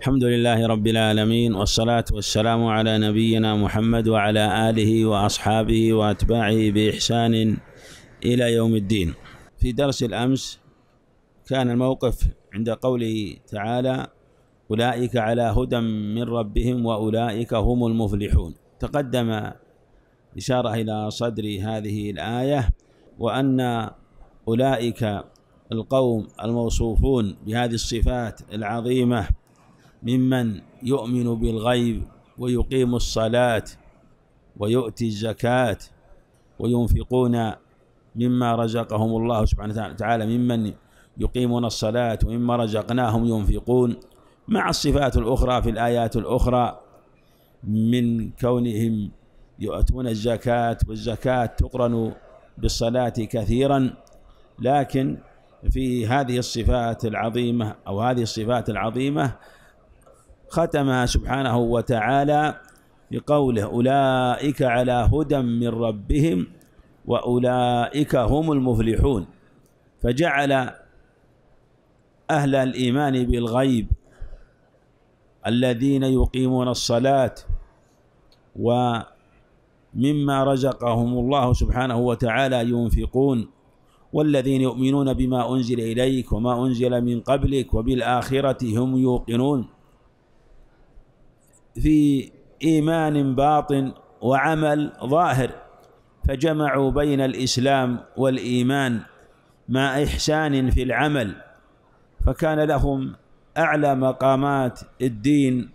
الحمد لله رب العالمين والصلاة والسلام على نبينا محمد وعلى آله وأصحابه وأتباعه بإحسان إلى يوم الدين في درس الأمس كان الموقف عند قوله تعالى أولئك على هدى من ربهم وأولئك هم المفلحون تقدم إشارة إلى صدر هذه الآية وأن أولئك القوم الموصوفون بهذه الصفات العظيمة ممن يؤمن بالغيب ويقيم الصلاة ويؤتي الزكاة وينفقون مما رزقهم الله سبحانه وتعالى ممن يقيمون الصلاة ومما رزقناهم ينفقون مع الصفات الأخرى في الآيات الأخرى من كونهم يؤتون الزكاة والزكاة تقرن بالصلاة كثيرا لكن في هذه الصفات العظيمة أو هذه الصفات العظيمة ختمها سبحانه وتعالى بقوله أولئك على هدى من ربهم وأولئك هم المفلحون فجعل أهل الإيمان بالغيب الذين يقيمون الصلاة ومما رزقهم الله سبحانه وتعالى ينفقون والذين يؤمنون بما أنزل إليك وما أنزل من قبلك وبالآخرة هم يوقنون في إيمان باطن وعمل ظاهر فجمعوا بين الإسلام والإيمان مع إحسان في العمل فكان لهم أعلى مقامات الدين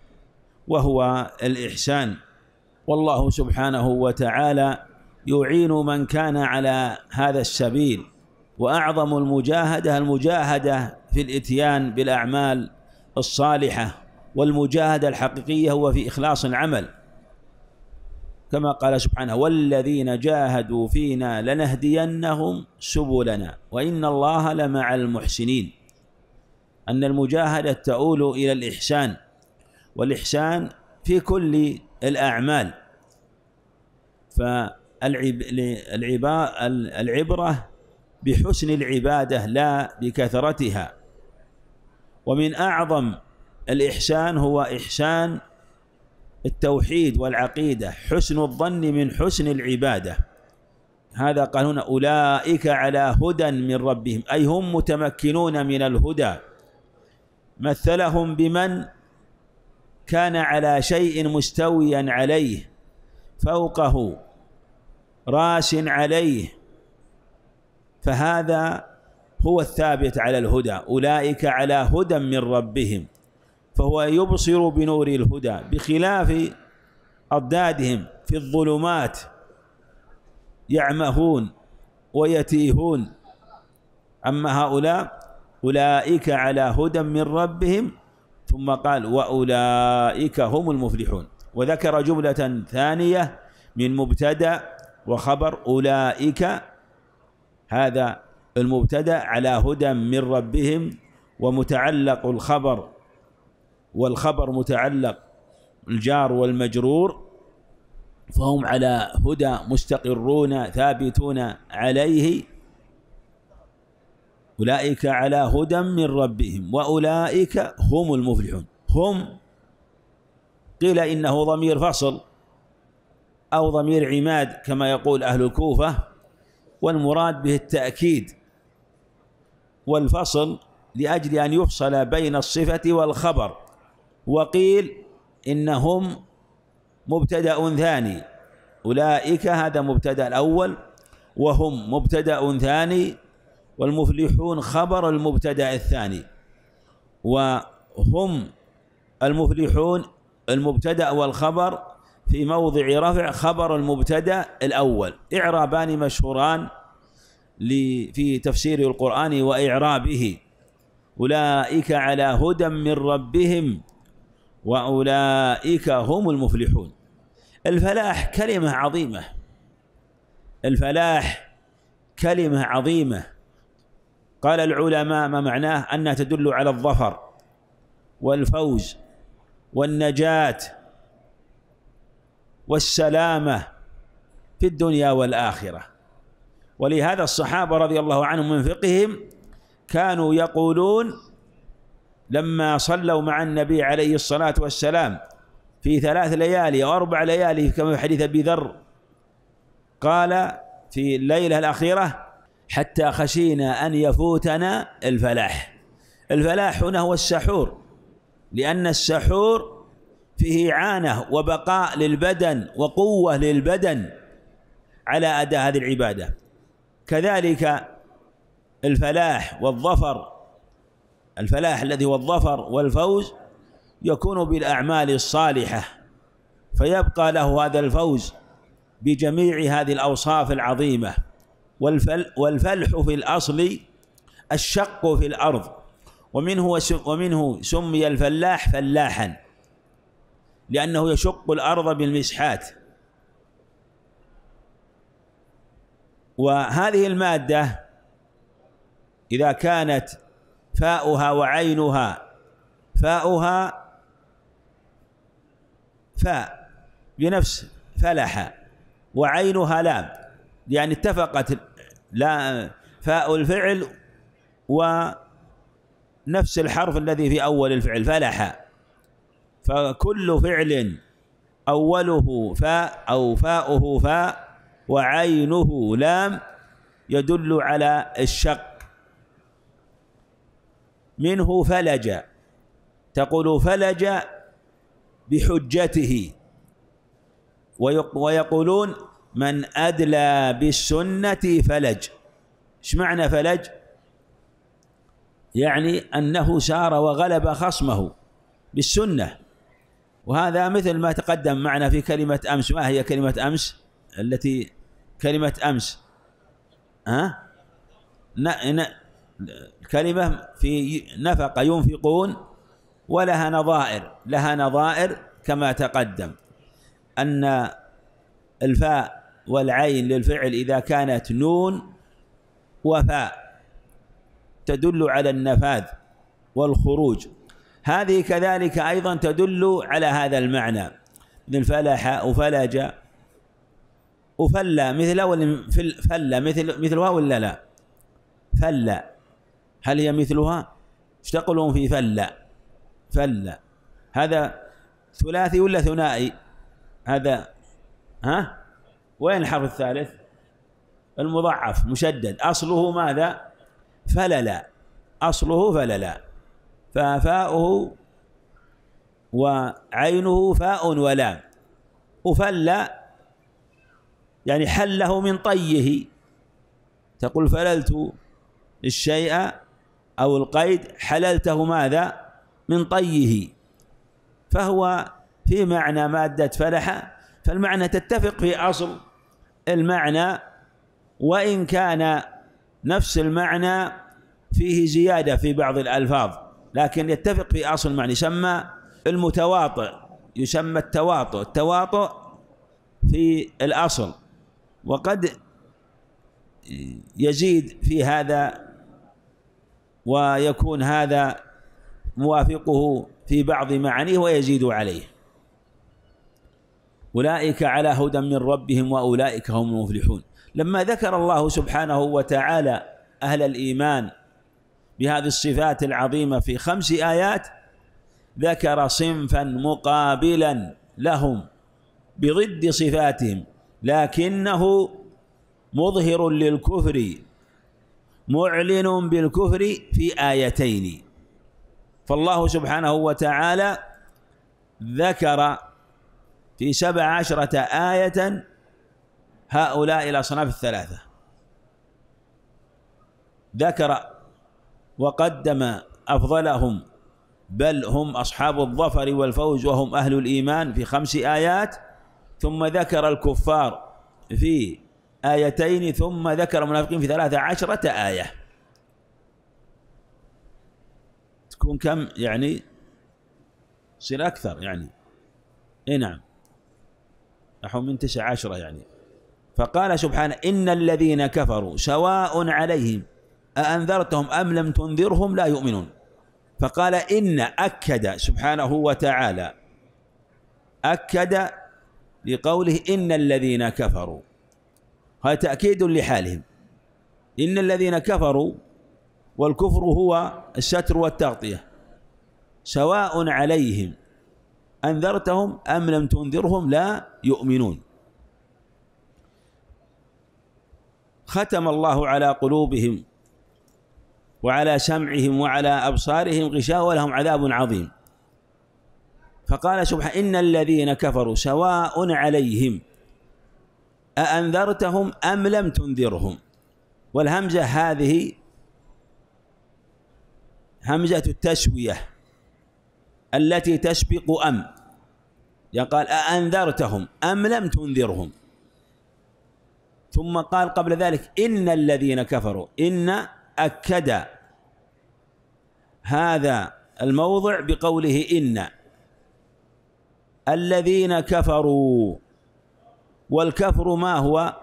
وهو الإحسان والله سبحانه وتعالى يعين من كان على هذا السبيل وأعظم المجاهدة المجاهدة في الإتيان بالأعمال الصالحة والمجاهدة الحقيقية هو في إخلاص العمل كما قال سبحانه والذين جاهدوا فينا لنهدينهم سبلنا وإن الله لمع المحسنين أن المجاهدة تؤول إلى الإحسان والإحسان في كل الأعمال فالعبرة بحسن العبادة لا بكثرتها ومن أعظم الإحسان هو إحسان التوحيد والعقيدة حسن الظن من حسن العبادة هذا قال هنا أولئك على هدى من ربهم أي هم متمكنون من الهدى مثلهم بمن كان على شيء مستويا عليه فوقه راس عليه فهذا هو الثابت على الهدى أولئك على هدى من ربهم فهو يبصر بنور الهدى بخلاف أضدادهم في الظلمات يعمهون ويتيهون أما هؤلاء أولئك على هدى من ربهم ثم قال وأولئك هم المفلحون وذكر جملة ثانية من مبتدأ وخبر أولئك هذا المبتدأ على هدى من ربهم ومتعلق الخبر والخبر متعلق الجار والمجرور فهم على هدى مستقرون ثابتون عليه أولئك على هدى من ربهم وأولئك هم المفلحون هم قيل إنه ضمير فصل أو ضمير عماد كما يقول أهل الكوفة والمراد به التأكيد والفصل لأجل أن يفصل بين الصفة والخبر وقيل إنهم مبتدأ ثاني أولئك هذا مبتدأ الأول وهم مبتدأ ثاني والمفلحون خبر المبتدأ الثاني وهم المفلحون المبتدأ والخبر في موضع رفع خبر المبتدأ الأول إعرابان مشهوران في تفسير القرآن وإعرابه أولئك على هدى من ربهم واولئك هم المفلحون الفلاح كلمه عظيمه الفلاح كلمه عظيمه قال العلماء ما معناه انها تدل على الظفر والفوز والنجاه والسلامه في الدنيا والاخره ولهذا الصحابه رضي الله عنهم من فقههم كانوا يقولون لما صلوا مع النبي عليه الصلاة والسلام في ثلاث ليالي أو أربع ليالي كما في حديث أبي ذر قال في الليلة الأخيرة حتى خشينا أن يفوتنا الفلاح الفلاح هنا هو السحور لأن السحور فيه إعانة وبقاء للبدن وقوة للبدن على أداء هذه العبادة كذلك الفلاح والظفر الفلاح الذي هو الظفر والفوز يكون بالأعمال الصالحة فيبقى له هذا الفوز بجميع هذه الأوصاف العظيمة والفل والفلح في الأصل الشق في الأرض ومنه ومنه سمي الفلاح فلاحا لأنه يشق الأرض بالمسحات وهذه المادة إذا كانت فاؤها وعينها فاؤها فاء بنفس فلح وعينها لام يعني اتفقت لا فاء الفعل ونفس الحرف الذي في أول الفعل فلح فكل فعل أوله فاء أو فاؤه فاء وعينه لام يدل على الشق منه فلج تقول فلج بحجته ويقولون من أدلى بالسنة فلج ايش معنى فلج يعني أنه سار وغلب خصمه بالسنة وهذا مثل ما تقدم معنا في كلمة أمس ما هي كلمة أمس التي كلمة أمس ها أه؟ الكلمة في نفقة ينفقون ولها نظائر لها نظائر كما تقدم أن الفاء والعين للفعل إذا كانت نون وفاء تدل على النفاذ والخروج هذه كذلك أيضا تدل على هذا المعنى مثل فلح وفلج وفلا مثل فلا مثل مثل واو ولا لا فلا هل هي مثلها اشتقوا في فلا فلا هذا ثلاثي ولا ثنائي هذا ها وين الحرف الثالث المضعف مشدد أصله ماذا فللا أصله فللا ففاؤه وعينه فاء ولا وفل يعني حله من طيه تقول فللت الشيء أو القيد حللته ماذا من طيه فهو في معنى مادة فلح فالمعنى تتفق في أصل المعنى وإن كان نفس المعنى فيه زيادة في بعض الألفاظ لكن يتفق في أصل المعنى يسمى المتواطئ يسمى التواطؤ التواطؤ في الأصل وقد يزيد في هذا ويكون هذا موافقه في بعض معانيه ويزيد عليه أولئك على هدى من ربهم وأولئك هم المفلحون لما ذكر الله سبحانه وتعالى أهل الإيمان بهذه الصفات العظيمة في خمس آيات ذكر صنفا مقابلا لهم بضد صفاتهم لكنه مظهر للكفر معلن بالكفر في آيتين فالله سبحانه وتعالى ذكر في سبع عشرة آية هؤلاء الأصناف الثلاثة ذكر وقدم أفضلهم بل هم أصحاب الظفر والفوز وهم أهل الإيمان في خمس آيات ثم ذكر الكفار في آيتين ثم ذكر المنافقين في ثلاثة عشرة آية تكون كم يعني تصير أكثر يعني اي نعم نحو من تسع عشرة يعني فقال سبحانه إن الذين كفروا سواء عليهم أأنذرتهم أم لم تنذرهم لا يؤمنون فقال إن أكد سبحانه وتعالى أكد لقوله إن الذين كفروا هذا تأكيد لحالهم إن الذين كفروا والكفر هو الستر والتغطية سواء عليهم أنذرتهم أم لم تنذرهم لا يؤمنون ختم الله على قلوبهم وعلى سمعهم وعلى أبصارهم غشاوة ولهم عذاب عظيم فقال سبحانه إن الذين كفروا سواء عليهم أأنذرتهم أم لم تنذرهم والهمزة هذه همزة التسوية التي تسبق أم قال أأنذرتهم أم لم تنذرهم ثم قال قبل ذلك إن الذين كفروا إن أكد هذا الموضع بقوله إن الذين كفروا والكفر ما هو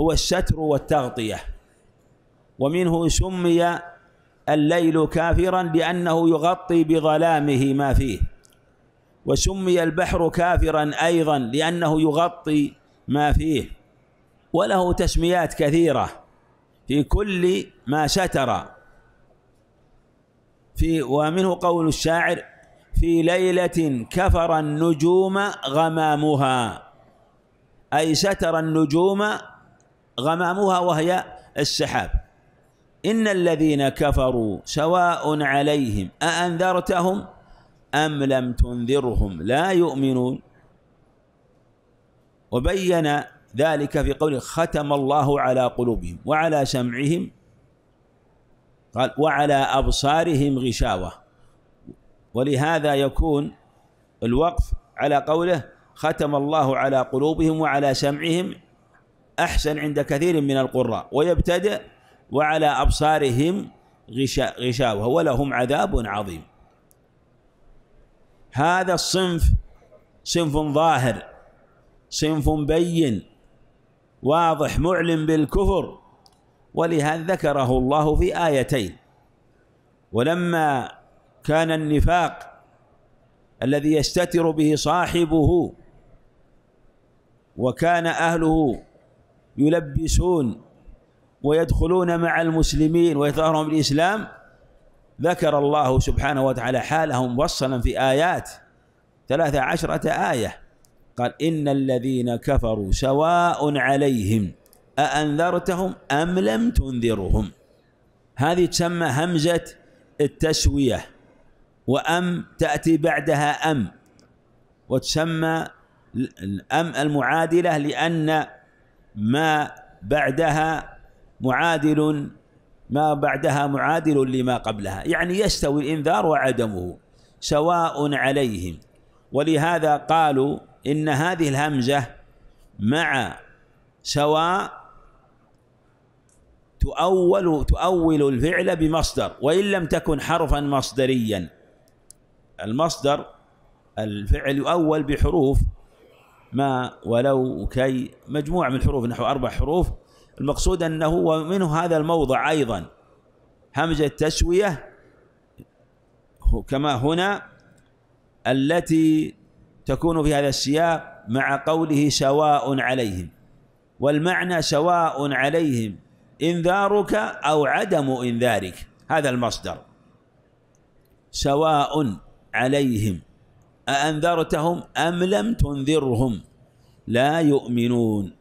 هو الستر والتغطية ومنه سمي الليل كافرا لأنه يغطي بظلامه ما فيه وسمي البحر كافرا أيضا لأنه يغطي ما فيه وله تسميات كثيرة في كل ما ستر في ومنه قول الشاعر في ليلة كفر النجوم غمامها أي ستر النجوم غمامها وهي السحاب إن الذين كفروا سواء عليهم أأنذرتهم أم لم تنذرهم لا يؤمنون وبين ذلك في قوله ختم الله على قلوبهم وعلى سمعهم قال وعلى أبصارهم غشاوة ولهذا يكون الوقف على قوله ختم الله على قلوبهم وعلى سمعهم أحسن عند كثير من القراء ويبتدئ وعلى أبصارهم غشاوة ولهم عذاب عظيم هذا الصنف صنف ظاهر صنف بين واضح معلن بالكفر ولهذا ذكره الله في آيتين ولما كان النفاق الذي يستتر به صاحبه وكان أهله يلبسون ويدخلون مع المسلمين ويظهرهم الإسلام ذكر الله سبحانه وتعالى حالهم وصلا في آيات ثلاثة عشرة آية قال إن الذين كفروا سواء عليهم أأنذرتهم أم لم تنذرهم هذه تسمى همزة التسوية وأم تأتي بعدها أم وتسمى أم المعادلة لأن ما بعدها معادل ما بعدها معادل لما قبلها يعني يستوي الإنذار وعدمه سواء عليهم ولهذا قالوا إن هذه الهمزة مع سواء تؤول تؤول الفعل بمصدر وإن لم تكن حرفا مصدريا المصدر الفعل يؤول بحروف ما ولو كي مجموعة من الحروف نحو أربع حروف المقصود أنه ومنه هذا الموضع أيضا همزة تسوية كما هنا التي تكون في هذا السياق مع قوله سواء عليهم والمعنى سواء عليهم انذارك او عدم انذارك هذا المصدر سواء عليهم أأنذرتهم أم لم تنذرهم لا يؤمنون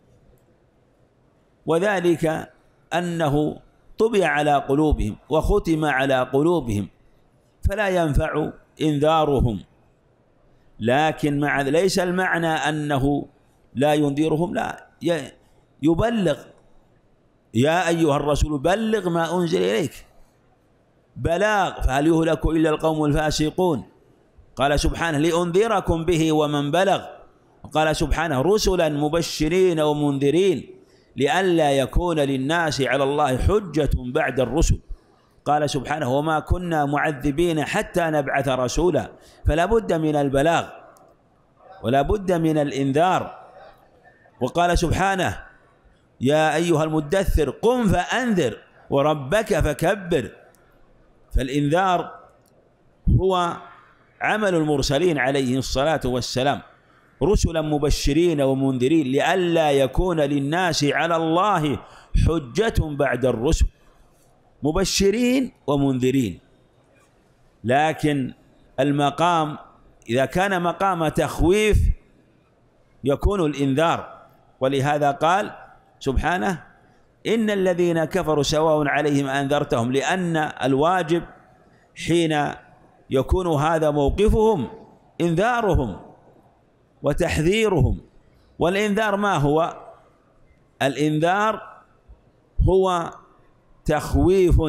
وذلك أنه طبع على قلوبهم وختم على قلوبهم فلا ينفع إنذارهم لكن مع ليس المعنى أنه لا ينذرهم لا يبلغ يا أيها الرسول بلغ ما أنزل إليك بلاغ فهل يهلك إلا القوم الفاسقون قال سبحانه لأنذركم به ومن بلغ وقال سبحانه رسلا مبشرين ومنذرين لئلا يكون للناس على الله حجة بعد الرسل قال سبحانه وما كنا معذبين حتى نبعث رسولا فلا بد من البلاغ ولا بد من الإنذار وقال سبحانه يا أيها المدثر قم فأنذر وربك فكبر فالإنذار هو عمل المرسلين عليه الصلاة والسلام رسلا مبشرين ومنذرين لئلا يكون للناس على الله حجة بعد الرسل مبشرين ومنذرين لكن المقام إذا كان مقام تخويف يكون الإنذار ولهذا قال سبحانه إن الذين كفروا سواء عليهم أنذرتهم لأن الواجب حين يكون هذا موقفهم إنذارهم وتحذيرهم والإنذار ما هو الإنذار هو تخويف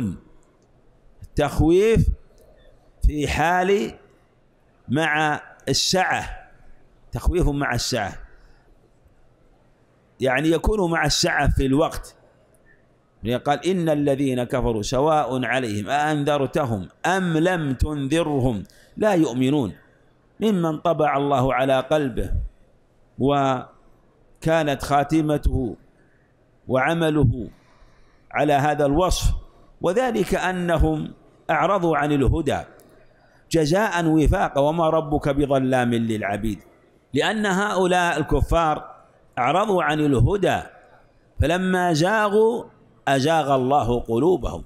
تخويف في حال مع السعة تخويف مع السعة يعني يكون مع السعة في الوقت قال إن الذين كفروا سواء عليهم أأنذرتهم أم لم تنذرهم لا يؤمنون ممن طبع الله على قلبه وكانت خاتمته وعمله على هذا الوصف وذلك أنهم أعرضوا عن الهدى جزاء وفاق وما ربك بظلام للعبيد لأن هؤلاء الكفار أعرضوا عن الهدى فلما زاغوا أزاغ الله قلوبهم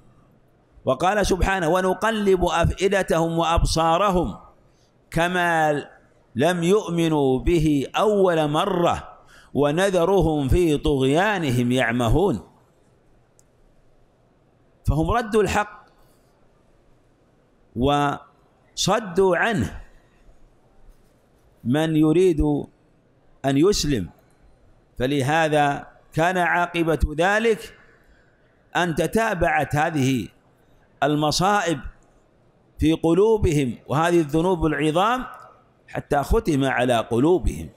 وقال سبحانه ونقلب أفئدتهم وأبصارهم كما لم يؤمنوا به أول مرة ونذرهم في طغيانهم يعمهون فهم ردوا الحق وصدوا عنه من يريد أن يسلم فلهذا كان عاقبة ذلك أن تتابعت هذه المصائب في قلوبهم وهذه الذنوب العظام حتى ختم على قلوبهم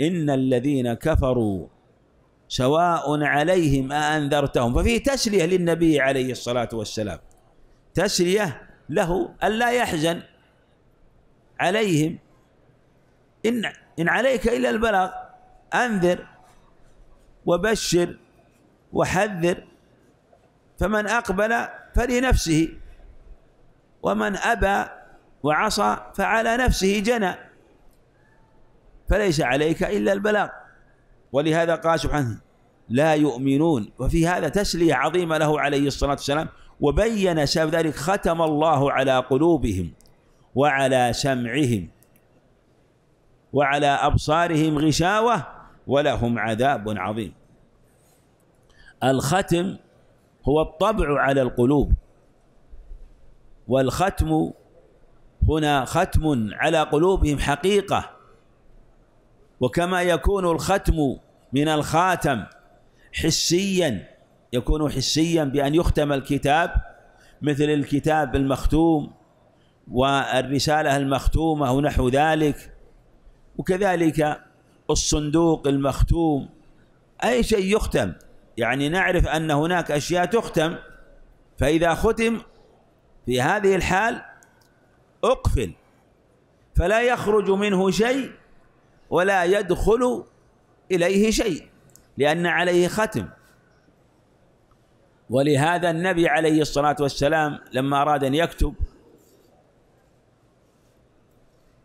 إن الذين كفروا سواء عليهم أأنذرتهم ففيه تسلية للنبي عليه الصلاة والسلام تسلية له ألا يحزن عليهم إن إن عليك إلا البلاغ أنذر وبشر وحذر فمن أقبل فلنفسه ومن أبى وعصى فعلى نفسه جنى فليس عليك إلا البلاغ ولهذا قال سبحانه لا يؤمنون وفي هذا تسلية عظيمة له عليه الصلاة والسلام وبين سبب ذلك ختم الله على قلوبهم وعلى سمعهم وعلى أبصارهم غشاوة ولهم عذاب عظيم الختم هو الطبع على القلوب والختم هنا ختم على قلوبهم حقيقة وكما يكون الختم من الخاتم حسيا يكون حسيا بأن يختم الكتاب مثل الكتاب المختوم والرسالة المختومة ونحو ذلك وكذلك الصندوق المختوم أي شيء يختم يعني نعرف أن هناك أشياء تختم فإذا ختم في هذه الحال أقفل فلا يخرج منه شيء ولا يدخل إليه شيء لأن عليه ختم ولهذا النبي عليه الصلاة والسلام لما أراد أن يكتب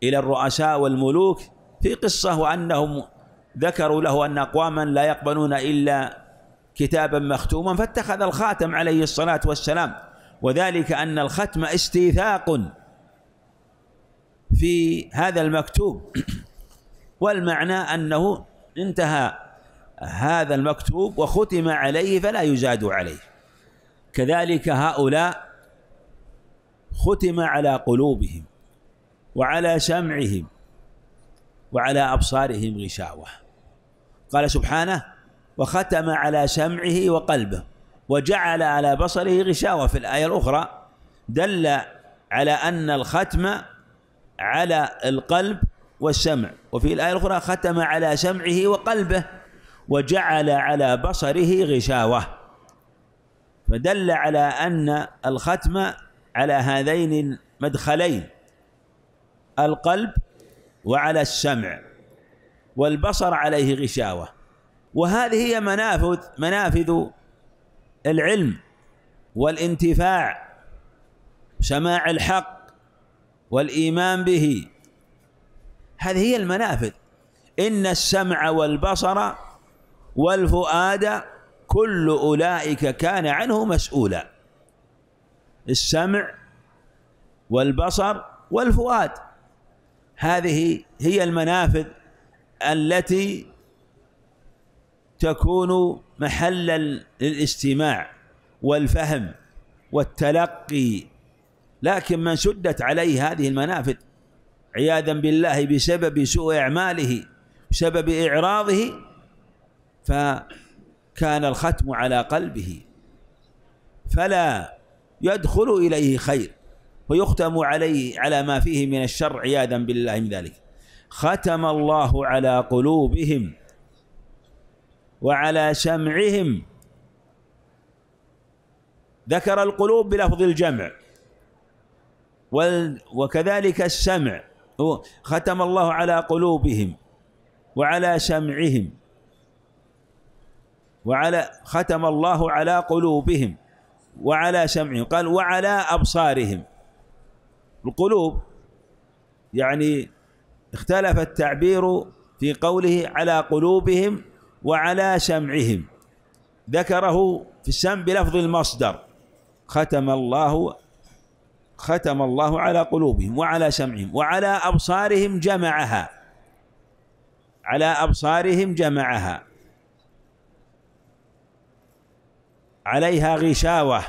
إلى الرؤساء والملوك في قصة وأنهم ذكروا له أن أقواما لا يقبلون إلا كتابا مختوما فاتخذ الخاتم عليه الصلاة والسلام وذلك أن الختم استيثاق في هذا المكتوب والمعنى أنه انتهى هذا المكتوب وختم عليه فلا يزاد عليه كذلك هؤلاء ختم على قلوبهم وعلى سمعهم وعلى أبصارهم غشاوة قال سبحانه وختم على سمعه وقلبه وجعل على بصره غشاوة في الآية الأخرى دل على أن الختم على القلب والسمع وفي الآية الأخرى ختم على سمعه وقلبه وجعل على بصره غشاوة فدل على أن الختم على هذين المدخلين القلب وعلى السمع والبصر عليه غشاوه وهذه هي منافذ منافذ العلم والانتفاع سماع الحق والإيمان به هذه هي المنافذ إن السمع والبصر والفؤاد كل أولئك كان عنه مسؤولا السمع والبصر والفؤاد هذه هي المنافذ التي تكون محلا للاستماع والفهم والتلقي لكن من سدت عليه هذه المنافذ عياذا بالله بسبب سوء اعماله بسبب اعراضه فكان الختم على قلبه فلا يدخل اليه خير ويختم عليه على ما فيه من الشر عياذا بالله من ذلك ختم الله على قلوبهم وعلى سمعهم ذكر القلوب بلفظ الجمع وكذلك السمع ختم الله على قلوبهم وعلى سمعهم وعلى ختم الله على قلوبهم وعلى سمعهم قال وعلى أبصارهم القلوب يعني اختلف التعبير في قوله على قلوبهم وعلى سمعهم ذكره في السم بلفظ المصدر ختم الله ختم الله على قلوبهم وعلى سمعهم وعلى أبصارهم جمعها على أبصارهم جمعها عليها غشاوة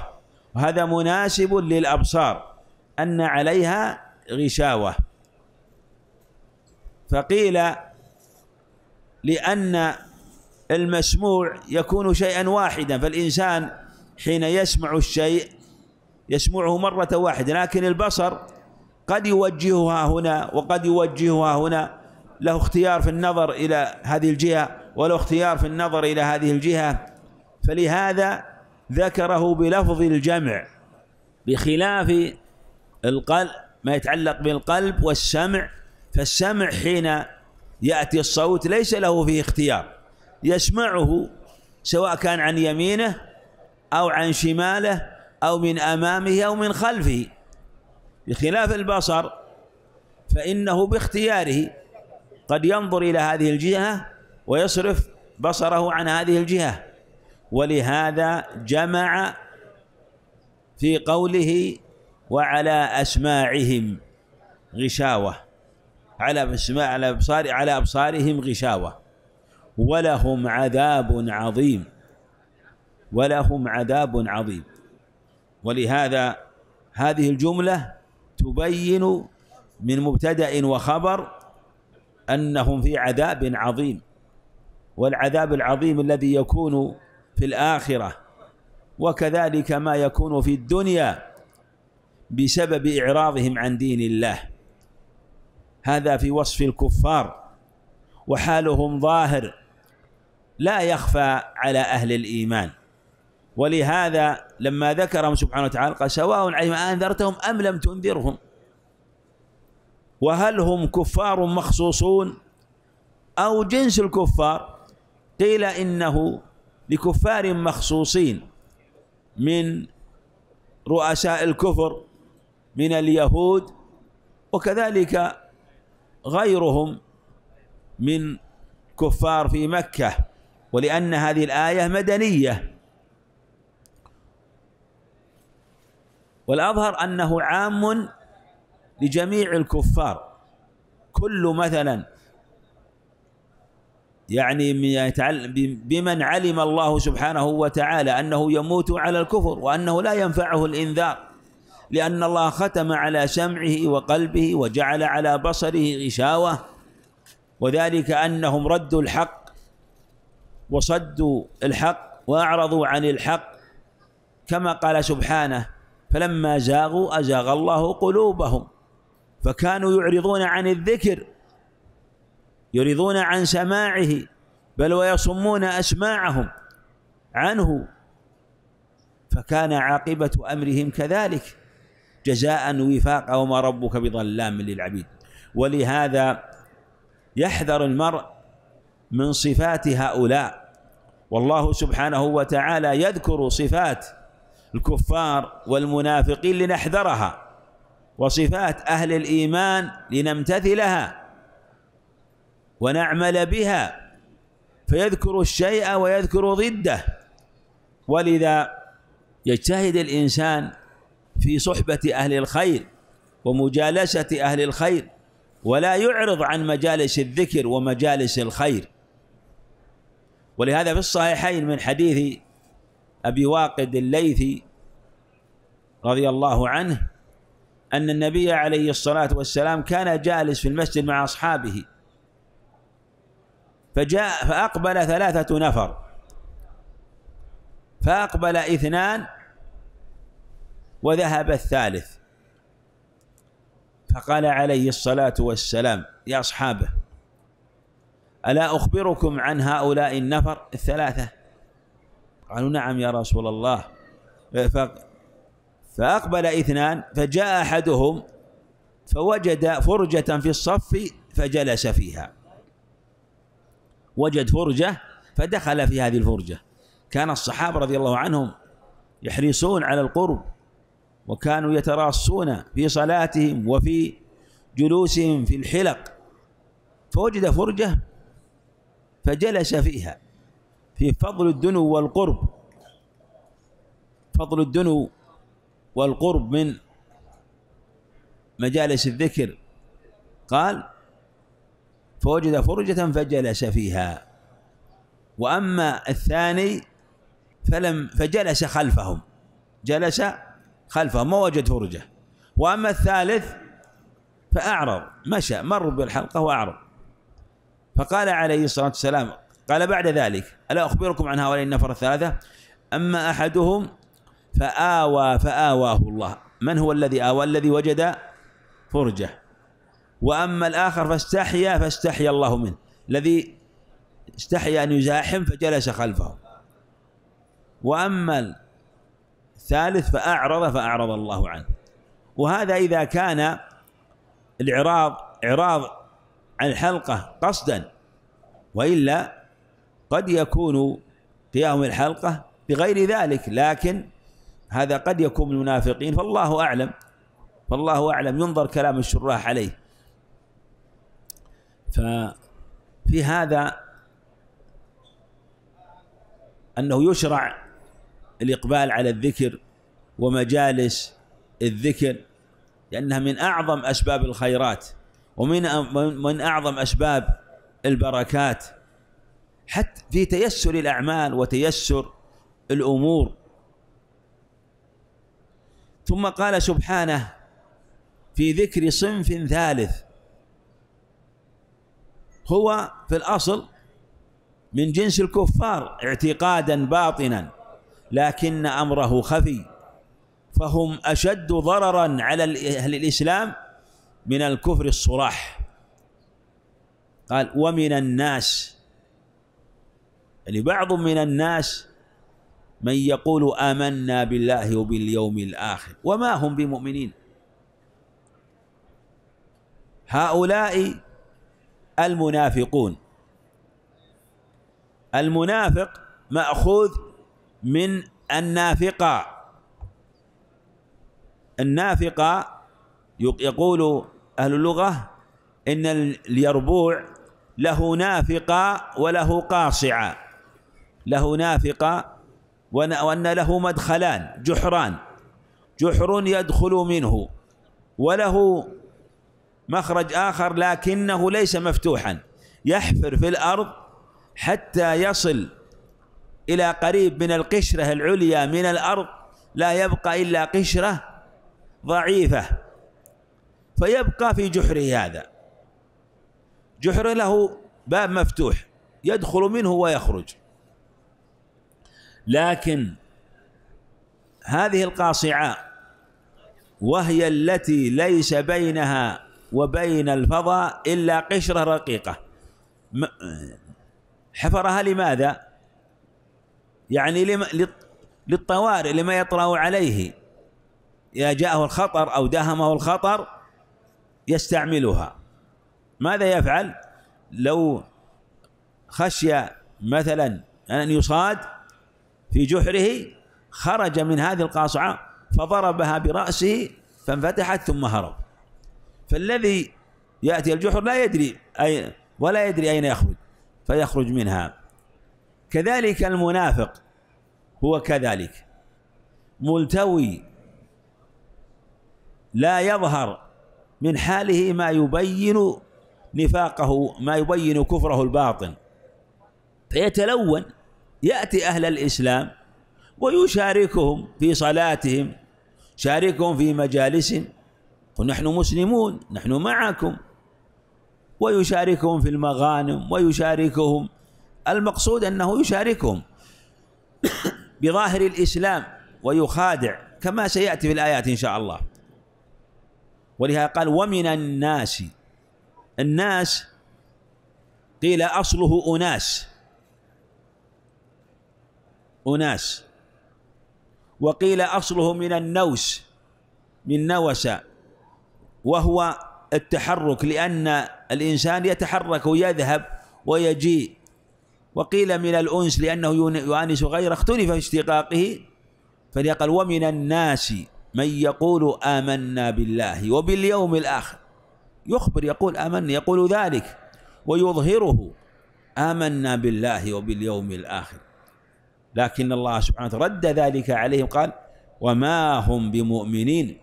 وهذا مناسب للأبصار أن عليها غشاوة فقيل لأن المسموع يكون شيئا واحدا فالإنسان حين يسمع الشيء يسمعه مرة واحدة لكن البصر قد يوجهها هنا وقد يوجهها هنا له اختيار في النظر إلى هذه الجهة وله اختيار في النظر إلى هذه الجهة فلهذا ذكره بلفظ الجمع بخلاف القلب ما يتعلق بالقلب والسمع فالسمع حين يأتي الصوت ليس له فيه اختيار يسمعه سواء كان عن يمينه أو عن شماله أو من أمامه أو من خلفه بخلاف البصر فإنه باختياره قد ينظر إلى هذه الجهة ويصرف بصره عن هذه الجهة ولهذا جمع في قوله وعلى أسماعهم غشاوة على على أبصار على أبصارهم غشاوة ولهم عذاب عظيم ولهم عذاب عظيم ولهذا هذه الجملة تبين من مبتدأ وخبر أنهم في عذاب عظيم والعذاب العظيم الذي يكون في الآخرة وكذلك ما يكون في الدنيا بسبب إعراضهم عن دين الله هذا في وصف الكفار وحالهم ظاهر لا يخفى على أهل الإيمان ولهذا لما ذكرهم سبحانه وتعالى قال سواء عليهم أنذرتهم أم لم تنذرهم وهل هم كفار مخصوصون أو جنس الكفار قيل إنه لكفار مخصوصين من رؤساء الكفر من اليهود وكذلك غيرهم من كفار في مكة ولأن هذه الآية مدنية والأظهر أنه عام لجميع الكفار كل مثلا يعني بمن علم الله سبحانه وتعالى أنه يموت على الكفر وأنه لا ينفعه الإنذار لأن الله ختم على سمعه وقلبه وجعل على بصره غشاوة وذلك أنهم ردوا الحق وصدوا الحق واعرضوا عن الحق كما قال سبحانه فلما زاغوا ازاغ الله قلوبهم فكانوا يعرضون عن الذكر يعرضون عن سماعه بل ويصمون اسماعهم عنه فكان عاقبه امرهم كذلك جزاء وفاقا وما ربك بظلام للعبيد ولهذا يحذر المرء من صفات هؤلاء والله سبحانه وتعالى يذكر صفات الكفار والمنافقين لنحذرها وصفات أهل الإيمان لنمتثلها ونعمل بها فيذكر الشيء ويذكر ضده ولذا يجتهد الإنسان في صحبة أهل الخير ومجالسة أهل الخير ولا يعرض عن مجالس الذكر ومجالس الخير ولهذا في الصحيحين من حديث أبي واقد الليثي رضي الله عنه أن النبي عليه الصلاة والسلام كان جالس في المسجد مع أصحابه فجاء فأقبل ثلاثة نفر فأقبل اثنان وذهب الثالث فقال عليه الصلاة والسلام يا أصحابه ألا أخبركم عن هؤلاء النفر الثلاثة قالوا نعم يا رسول الله فأقبل اثنان فجاء أحدهم فوجد فرجة في الصف فجلس فيها وجد فرجة فدخل في هذه الفرجة كان الصحابة رضي الله عنهم يحرصون على القرب وكانوا يتراصون في صلاتهم وفي جلوسهم في الحلق فوجد فرجة فجلس فيها في فضل الدنو والقرب فضل الدنو والقرب من مجالس الذكر قال فوجد فرجة فجلس فيها وأما الثاني فلم فجلس خلفهم جلس خلفهم ما وجد فرجة وأما الثالث فأعرض مشى مر بالحلقة وأعرض فقال عليه الصلاة والسلام قال بعد ذلك ألا أخبركم عن هؤلاء النفر الثلاثة أما أحدهم فآوى فآواه الله من هو الذي آوى الذي وجد فرجة وأما الآخر فاستحيا فاستحيا الله منه الذي استحيا أن يزاحم فجلس خلفه وأما الثالث فأعرض فأعرض الله عنه وهذا إذا كان الإعراض إعراض الحلقة قصدا وإلا قد يكون قيام الحلقة بغير ذلك لكن هذا قد يكون من المنافقين فالله أعلم فالله أعلم ينظر كلام الشراح عليه ففي هذا أنه يشرع الإقبال على الذكر ومجالس الذكر لأنها من أعظم أسباب الخيرات ومن من اعظم اسباب البركات حتى في تيسر الاعمال وتيسر الامور ثم قال سبحانه في ذكر صنف ثالث هو في الاصل من جنس الكفار اعتقادا باطنا لكن امره خفي فهم اشد ضررا على اهل الاسلام من الكفر الصراح قال ومن الناس يعني بعض من الناس من يقول آمنا بالله وباليوم الآخر وما هم بمؤمنين هؤلاء المنافقون المنافق مأخوذ من النافقة النافقة يقول أهل اللغة إن اليربوع له نافقة وله قاصعة له نافقة وأن له مدخلان جحران جحر يدخل منه وله مخرج آخر لكنه ليس مفتوحا يحفر في الأرض حتى يصل إلى قريب من القشرة العليا من الأرض لا يبقى إلا قشرة ضعيفة فيبقى في جحره هذا جحر له باب مفتوح يدخل منه ويخرج لكن هذه القاصعة وهي التي ليس بينها وبين الفضاء إلا قشرة رقيقة حفرها لماذا؟ يعني للطوارئ لما يطرأ عليه إذا جاءه الخطر أو دهمه الخطر يستعملها ماذا يفعل لو خشي مثلا أن يصاد في جحره خرج من هذه القاصعة فضربها برأسه فانفتحت ثم هرب فالذي يأتي الجحر لا يدري أي ولا يدري أين يخرج فيخرج منها كذلك المنافق هو كذلك ملتوي لا يظهر من حاله ما يبين نفاقه ما يبين كفره الباطن فيتلون يأتي أهل الإسلام ويشاركهم في صلاتهم شاركهم في مجالسهم ونحن مسلمون نحن معكم ويشاركهم في المغانم ويشاركهم المقصود أنه يشاركهم بظاهر الإسلام ويخادع كما سيأتي في الآيات إن شاء الله ولهذا قال ومن الناس الناس قيل أصله أناس أناس وقيل أصله من النوس من نوس وهو التحرك لأن الإنسان يتحرك ويذهب ويجيء وقيل من الأنس لأنه يؤنس غيره اختلف في اشتقاقه فليقل ومن الناس من يقول آمنا بالله وباليوم الآخر يخبر يقول آمنا يقول ذلك ويظهره آمنا بالله وباليوم الآخر لكن الله سبحانه وتعالى رد ذلك عليهم قال وما هم بمؤمنين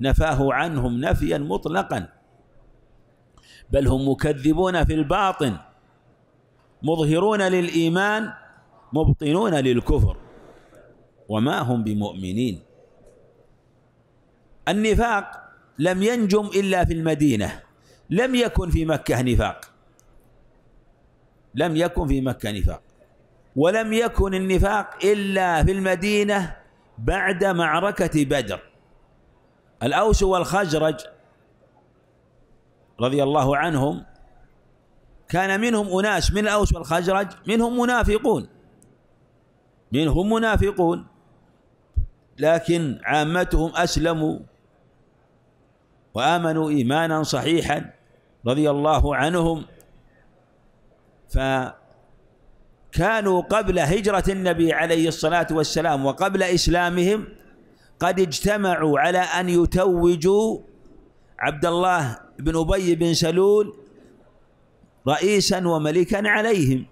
نفاه عنهم نفيا مطلقا بل هم مكذبون في الباطن مظهرون للإيمان مبطنون للكفر وما هم بمؤمنين النفاق لم ينجم إلا في المدينة لم يكن في مكة نفاق لم يكن في مكة نفاق ولم يكن النفاق إلا في المدينة بعد معركة بدر الأوس والخزرج رضي الله عنهم كان منهم أناس من الأوس والخزرج منهم منافقون منهم منافقون لكن عامتهم أسلموا وآمنوا إيمانا صحيحا رضي الله عنهم فكانوا قبل هجرة النبي عليه الصلاة والسلام وقبل إسلامهم قد اجتمعوا على أن يتوجوا عبد الله بن أبي بن سلول رئيسا وملكا عليهم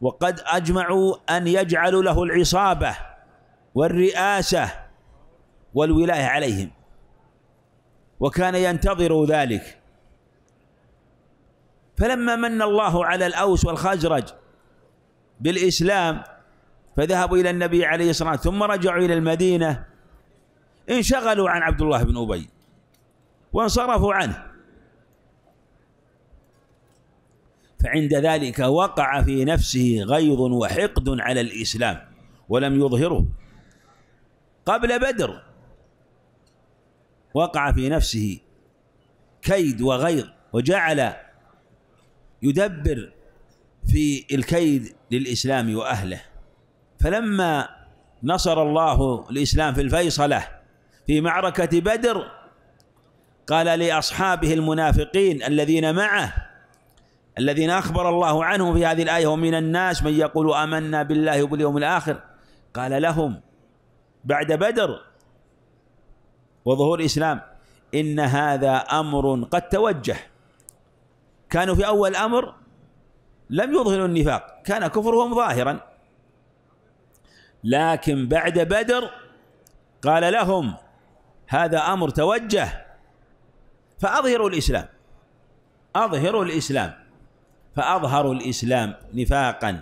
وقد أجمعوا أن يجعلوا له العصابة والرئاسة والولاية عليهم وكان ينتظر ذلك فلما من الله على الأوس والخزرج بالإسلام فذهبوا إلى النبي عليه الصلاة والسلام ثم رجعوا إلى المدينة انشغلوا عن عبد الله بن أبي وانصرفوا عنه فعند ذلك وقع في نفسه غيظ وحقد على الإسلام ولم يظهره قبل بدر وقع في نفسه كيد وغير وجعل يدبر في الكيد للإسلام وأهله فلما نصر الله الإسلام في الفيصلة في معركة بدر قال لأصحابه المنافقين الذين معه الذين أخبر الله عنه في هذه الآية ومن الناس من يقول آمنا بالله وباليوم الآخر قال لهم بعد بدر وظهور الإسلام إن هذا أمر قد توجه كانوا في أول الأمر لم يظهروا النفاق كان كفرهم ظاهرا لكن بعد بدر قال لهم هذا أمر توجه فأظهروا الإسلام أظهروا الإسلام فأظهروا الإسلام نفاقا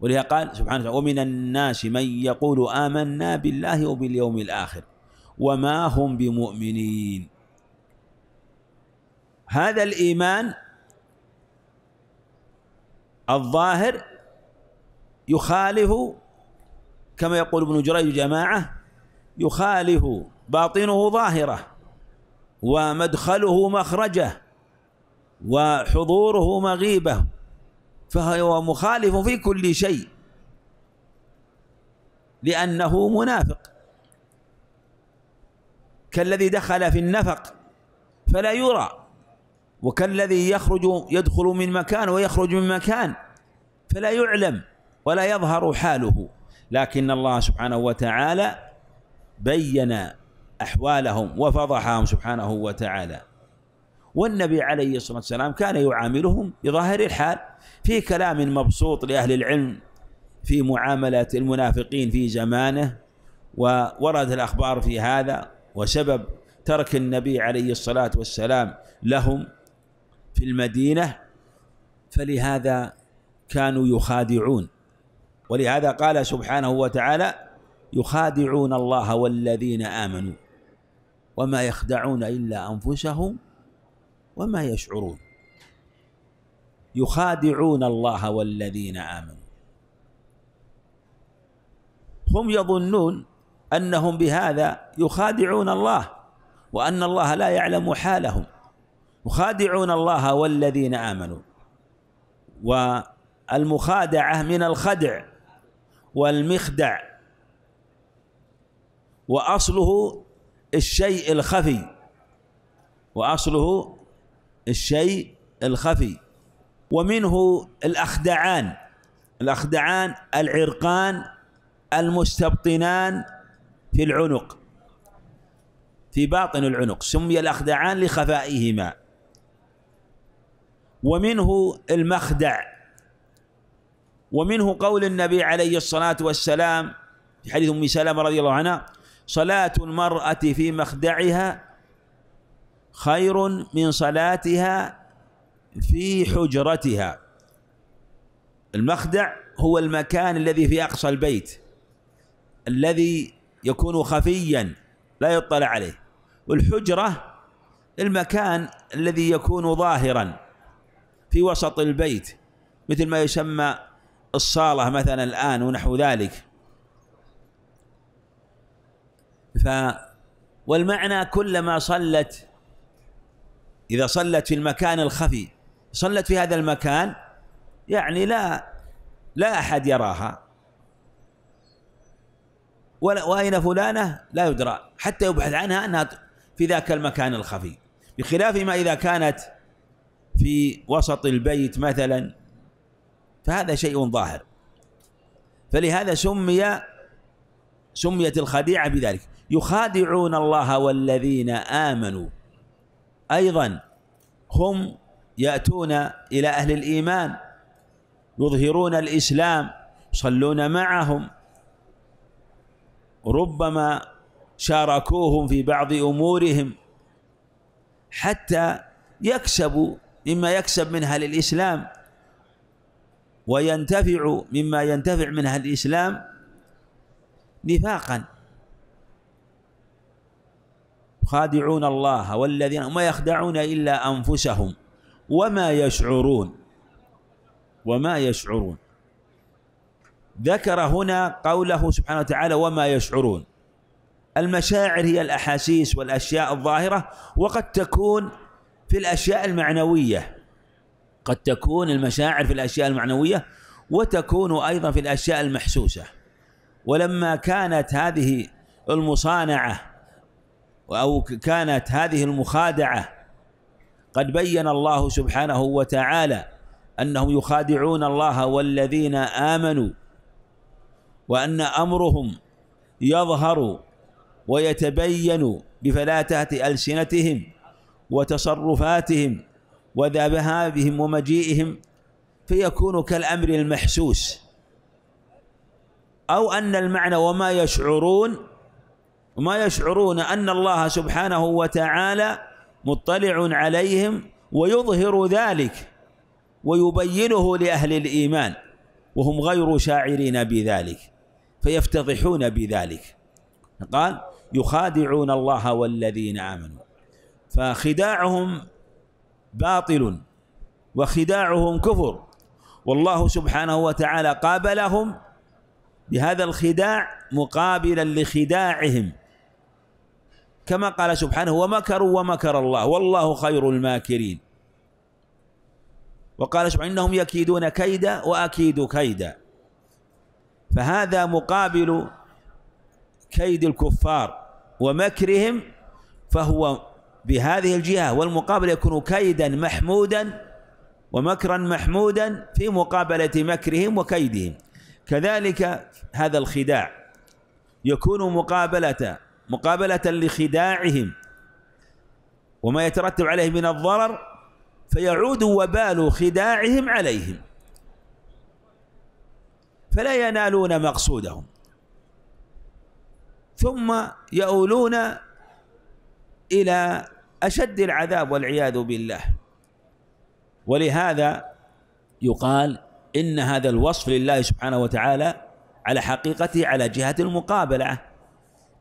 ولهذا قال سبحانه وتعالى ومن الناس من يقول آمنا بالله وباليوم الآخر وما هم بمؤمنين هذا الإيمان الظاهر يخالف كما يقول ابن جريج جماعة يخالف باطنه ظاهره ومدخله مخرجه وحضوره مغيبه فهو مخالف في كل شيء لأنه منافق كالذي دخل في النفق فلا يرى وكالذي يخرج يدخل من مكان ويخرج من مكان فلا يعلم ولا يظهر حاله لكن الله سبحانه وتعالى بين احوالهم وفضحهم سبحانه وتعالى والنبي عليه الصلاه والسلام كان يعاملهم بظاهر الحال في كلام مبسوط لاهل العلم في معامله المنافقين في زمانه وورد الاخبار في هذا وسبب ترك النبي عليه الصلاة والسلام لهم في المدينة فلهذا كانوا يخادعون ولهذا قال سبحانه وتعالى يخادعون الله والذين آمنوا وما يخدعون إلا أنفسهم وما يشعرون يخادعون الله والذين آمنوا هم يظنون أنهم بهذا يخادعون الله وأن الله لا يعلم حالهم يخادعون الله والذين آمنوا والمخادعة من الخدع والمخدع وأصله الشيء الخفي وأصله الشيء الخفي ومنه الأخدعان الأخدعان العرقان المستبطنان في العنق في باطن العنق سمي الأخدعان لخفائهما ومنه المخدع ومنه قول النبي عليه الصلاة والسلام في حديث أم سلمة رضي الله عنها صلاة المرأة في مخدعها خير من صلاتها في حجرتها المخدع هو المكان الذي في أقصى البيت الذي يكون خفيا لا يطلع عليه والحجرة المكان الذي يكون ظاهرا في وسط البيت مثل ما يسمى الصالة مثلا الآن ونحو ذلك ف والمعنى كلما صلت إذا صلت في المكان الخفي صلت في هذا المكان يعني لا لا أحد يراها وأين فلانة لا يدرى حتى يبحث عنها أنها في ذاك المكان الخفي بخلاف ما إذا كانت في وسط البيت مثلا فهذا شيء ظاهر فلهذا سمي سميت الخديعة بذلك يخادعون الله والذين آمنوا أيضا هم يأتون إلى أهل الإيمان يظهرون الإسلام يصلون معهم ربما شاركوهم في بعض أمورهم حتى يكسبوا مما يكسب من أهل الإسلام وينتفع مما ينتفع من أهل الإسلام نفاقا خادعون الله والذين ما يخدعون إلا أنفسهم وما يشعرون وما يشعرون ذكر هنا قوله سبحانه وتعالى وما يشعرون المشاعر هي الأحاسيس والأشياء الظاهرة وقد تكون في الأشياء المعنوية قد تكون المشاعر في الأشياء المعنوية وتكون أيضا في الأشياء المحسوسة ولما كانت هذه المصانعة أو كانت هذه المخادعة قد بين الله سبحانه وتعالى أنهم يخادعون الله والذين آمنوا وأن أمرهم يظهر ويتبين بفلاتات ألسنتهم وتصرفاتهم وذهابهم ومجيئهم فيكون كالأمر المحسوس أو أن المعنى وما يشعرون وما يشعرون أن الله سبحانه وتعالى مطلع عليهم ويظهر ذلك ويبينه لأهل الإيمان وهم غير شاعرين بذلك فيفتضحون بذلك قال يخادعون الله والذين آمنوا فخداعهم باطل وخداعهم كفر والله سبحانه وتعالى قابلهم بهذا الخداع مقابلا لخداعهم كما قال سبحانه ومكروا ومكر الله والله خير الماكرين وقال سبحانه إنهم يكيدون كيدا وأكيد كيدا فهذا مقابل كيد الكفار ومكرهم فهو بهذه الجهة والمقابل يكون كيدا محمودا ومكرا محمودا في مقابلة مكرهم وكيدهم كذلك هذا الخداع يكون مقابلة مقابلة لخداعهم وما يترتب عليه من الضرر فيعود وبال خداعهم عليهم فلا ينالون مقصودهم ثم يؤولون إلى أشد العذاب والعياذ بالله ولهذا يقال إن هذا الوصف لله سبحانه وتعالى على حقيقته على جهة المقابلة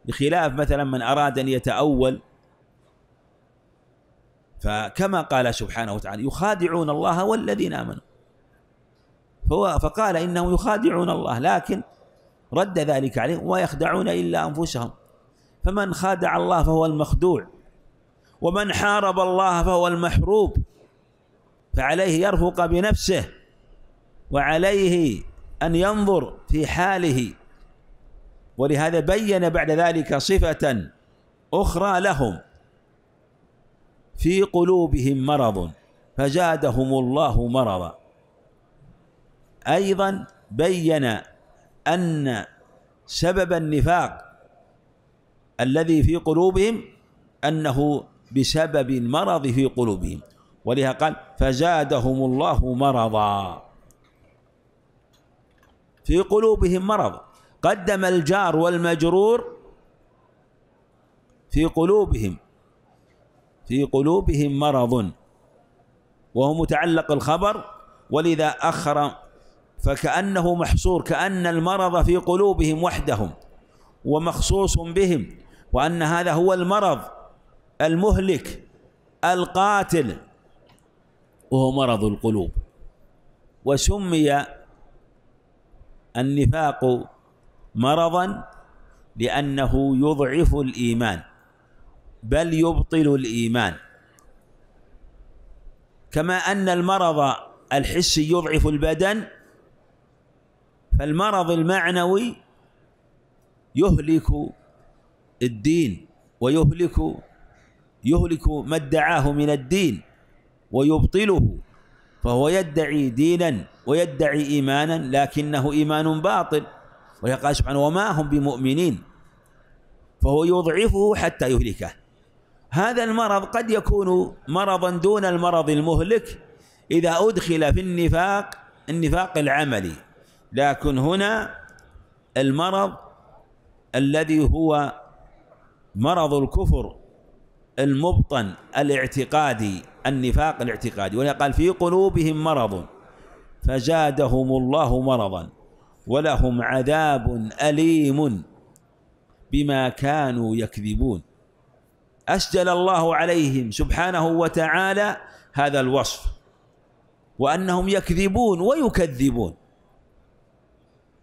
بخلاف مثلا من أراد أن يتأول فكما قال سبحانه وتعالى يخادعون الله والذين آمنوا فهو فقال إنهم يخادعون الله لكن رد ذلك عليهم ويخدعون إلا أنفسهم فمن خادع الله فهو المخدوع ومن حارب الله فهو المحروب فعليه يرفق بنفسه وعليه أن ينظر في حاله ولهذا بين بعد ذلك صفة أخرى لهم في قلوبهم مرض فزادهم الله مرضا أيضا بين أن سبب النفاق الذي في قلوبهم أنه بسبب المرض في قلوبهم ولهذا قال فزادهم الله مرضا في قلوبهم مرض قدم الجار والمجرور في قلوبهم في قلوبهم مرض وهو متعلق الخبر ولذا أخر فكأنه محصور كأن المرض في قلوبهم وحدهم ومخصوص بهم وأن هذا هو المرض المهلك القاتل وهو مرض القلوب وسمي النفاق مرضا لأنه يضعف الإيمان بل يبطل الإيمان كما أن المرض الحسي يضعف البدن فالمرض المعنوي يهلك الدين ويهلك يهلك ما ادعاه من الدين ويبطله فهو يدعي دينا ويدعي ايمانا لكنه ايمان باطل ويقال سبحانه وما هم بمؤمنين فهو يضعفه حتى يهلكه هذا المرض قد يكون مرضا دون المرض المهلك اذا ادخل في النفاق النفاق العملي لكن هنا المرض الذي هو مرض الكفر المبطن الاعتقادي النفاق الاعتقادي ولا قال في قلوبهم مرض فزادهم الله مرضا ولهم عذاب أليم بما كانوا يكذبون أسجل الله عليهم سبحانه وتعالى هذا الوصف وأنهم يكذبون ويكذبون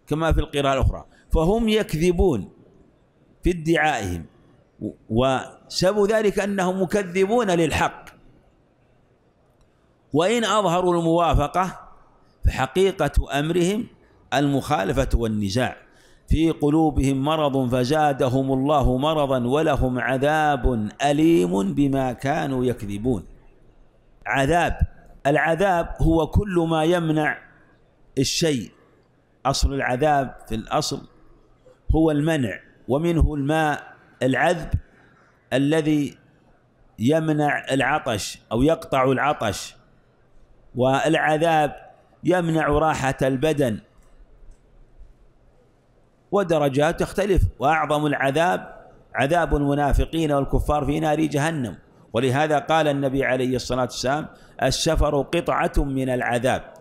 كما في القراءة الأخرى فهم يكذبون في ادعائهم وسبب ذلك أنهم مكذبون للحق وإن أظهروا الموافقة فحقيقة أمرهم المخالفة والنزاع في قلوبهم مرض فزادهم الله مرضا ولهم عذاب أليم بما كانوا يكذبون عذاب العذاب هو كل ما يمنع الشيء أصل العذاب في الأصل هو المنع ومنه الماء العذب الذي يمنع العطش أو يقطع العطش والعذاب يمنع راحة البدن ودرجات تختلف وأعظم العذاب عذاب المنافقين والكفار في نار جهنم ولهذا قال النبي عليه الصلاة والسلام السفر قطعة من العذاب